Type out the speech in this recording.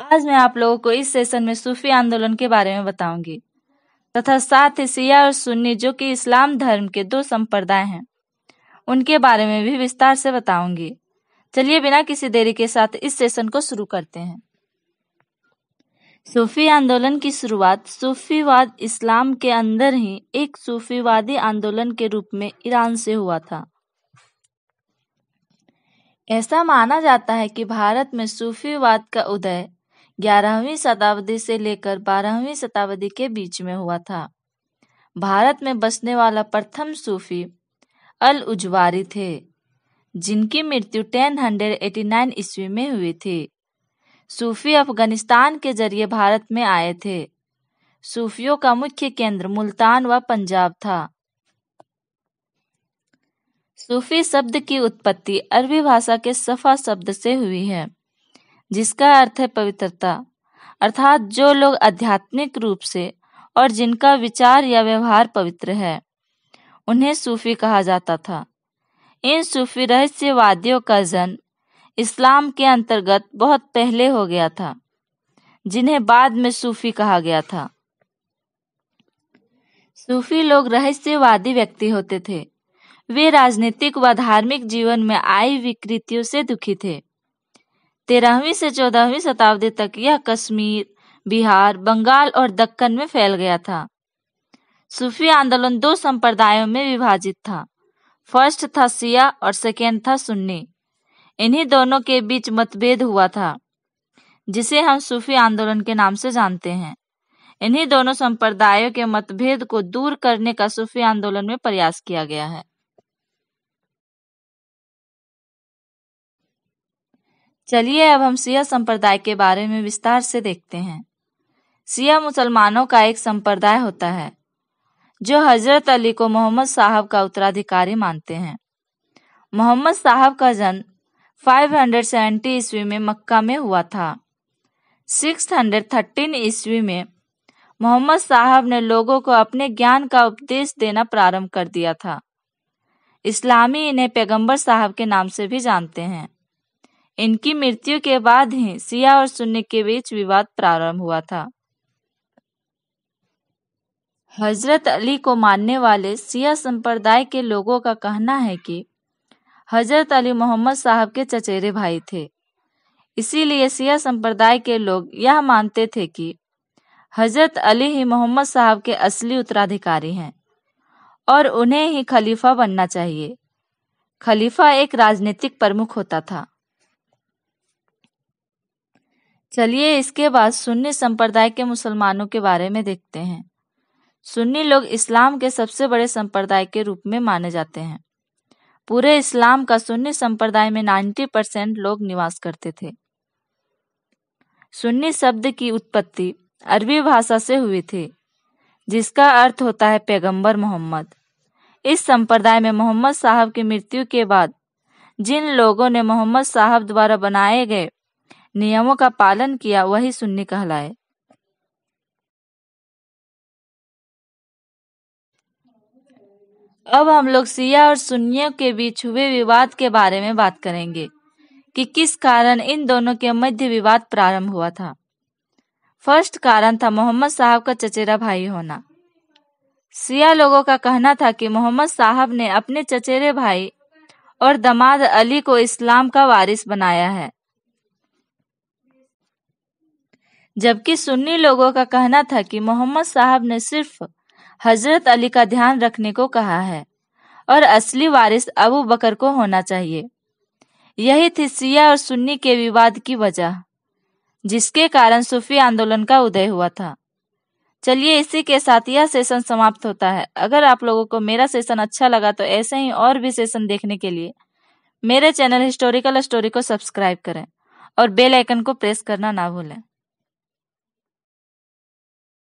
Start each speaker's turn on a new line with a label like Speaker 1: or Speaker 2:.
Speaker 1: आज मैं आप लोगों को इस सेशन में सूफी आंदोलन के बारे में बताऊंगी तथा साथ ही सिया और सुन्नी जो कि इस्लाम धर्म के दो संप्रदाय हैं उनके बारे में भी विस्तार से बताऊंगी चलिए बिना किसी देरी के साथ इस सेशन को शुरू करते हैं सूफी आंदोलन की शुरुआत सूफीवाद इस्लाम के अंदर ही एक सूफीवादी आंदोलन के रूप में ईरान से हुआ था ऐसा माना जाता है कि भारत में सूफीवाद का उदय ग्यारहवीं शताब्दी से लेकर बारहवीं शताब्दी के बीच में हुआ था भारत में बसने वाला प्रथम सूफी अल उजवारी थे जिनकी मृत्यु 1089 ईस्वी में हुई थी सूफी अफगानिस्तान के जरिए भारत में आए थे सूफियों का मुख्य केंद्र मुल्तान व पंजाब था सूफी शब्द की उत्पत्ति अरबी भाषा के सफा शब्द से हुई है जिसका अर्थ है पवित्रता अर्थात जो लोग आध्यात्मिक रूप से और जिनका विचार या व्यवहार पवित्र है उन्हें सूफी कहा जाता था इन सूफी रहस्यवादियों का जन्म इस्लाम के अंतर्गत बहुत पहले हो गया था जिन्हें बाद में सूफी कहा गया था सूफी लोग रहस्यवादी व्यक्ति होते थे वे राजनीतिक व धार्मिक जीवन में आई विकृतियों से दुखी थे तेरहवीं से चौदहवीं शताब्दी तक यह कश्मीर बिहार बंगाल और दक्कन में फैल गया था सूफी आंदोलन दो संप्रदायों में विभाजित था फर्स्ट था सिया और सेकेंड था सुन्नी इन्हीं दोनों के बीच मतभेद हुआ था जिसे हम सूफी आंदोलन के नाम से जानते हैं इन्हीं दोनों संप्रदायों के मतभेद को दूर करने का सूफी आंदोलन में प्रयास किया गया है चलिए अब हम सिया संप्रदाय के बारे में विस्तार से देखते हैं सिया मुसलमानों का एक संप्रदाय होता है जो हजरत अली को मोहम्मद साहब का उत्तराधिकारी मानते हैं मोहम्मद साहब का जन्म 570 ईस्वी में मक्का में हुआ था 613 ईस्वी में मोहम्मद साहब ने लोगों को अपने ज्ञान का उपदेश देना प्रारंभ कर दिया था इस्लामी इन्हें पैगंबर साहब के नाम से भी जानते हैं इनकी मृत्यु के बाद ही सिया और सुन्नी के बीच विवाद प्रारंभ हुआ था हजरत अली को मानने वाले सिया संप्रदाय के लोगों का कहना है कि हजरत अली मोहम्मद साहब के चचेरे भाई थे इसीलिए सिया संप्रदाय के लोग यह मानते थे कि हजरत अली ही मोहम्मद साहब के असली उत्तराधिकारी हैं और उन्हें ही खलीफा बनना चाहिए खलीफा एक राजनीतिक प्रमुख होता था चलिए इसके बाद सुन्नी संप्रदाय के मुसलमानों के बारे में देखते हैं सुन्नी लोग इस्लाम के सबसे बड़े संप्रदाय के रूप में माने जाते हैं पूरे इस्लाम का सुन्नी संप्रदाय में 90 परसेंट लोग निवास करते थे सुन्नी शब्द की उत्पत्ति अरबी भाषा से हुई थी जिसका अर्थ होता है पैगंबर मोहम्मद इस संप्रदाय में मोहम्मद साहब की मृत्यु के बाद जिन लोगों ने मोहम्मद साहब द्वारा बनाए गए नियमों का पालन किया वही सुन्नी कहलाए अब हम लोग सिया और सुन्नियों के बीच हुए विवाद के बारे में बात करेंगे कि किस कारण इन दोनों के मध्य विवाद प्रारंभ हुआ था फर्स्ट कारण था मोहम्मद साहब का चचेरा भाई होना सिया लोगों का कहना था कि मोहम्मद साहब ने अपने चचेरे भाई और दमाद अली को इस्लाम का वारिस बनाया है जबकि सुन्नी लोगों का कहना था कि मोहम्मद साहब ने सिर्फ हजरत अली का ध्यान रखने को कहा है और असली वारिस अबू बकर को होना चाहिए यही थी सिया और सुन्नी के विवाद की वजह जिसके कारण सूफी आंदोलन का उदय हुआ था चलिए इसी के साथ यह सेशन समाप्त होता है अगर आप लोगों को मेरा सेशन अच्छा लगा तो ऐसे ही और भी सेशन देखने के लिए मेरे चैनल हिस्टोरिकल स्टोरी को सब्सक्राइब करें और बेल आइकन को प्रेस करना ना भूलें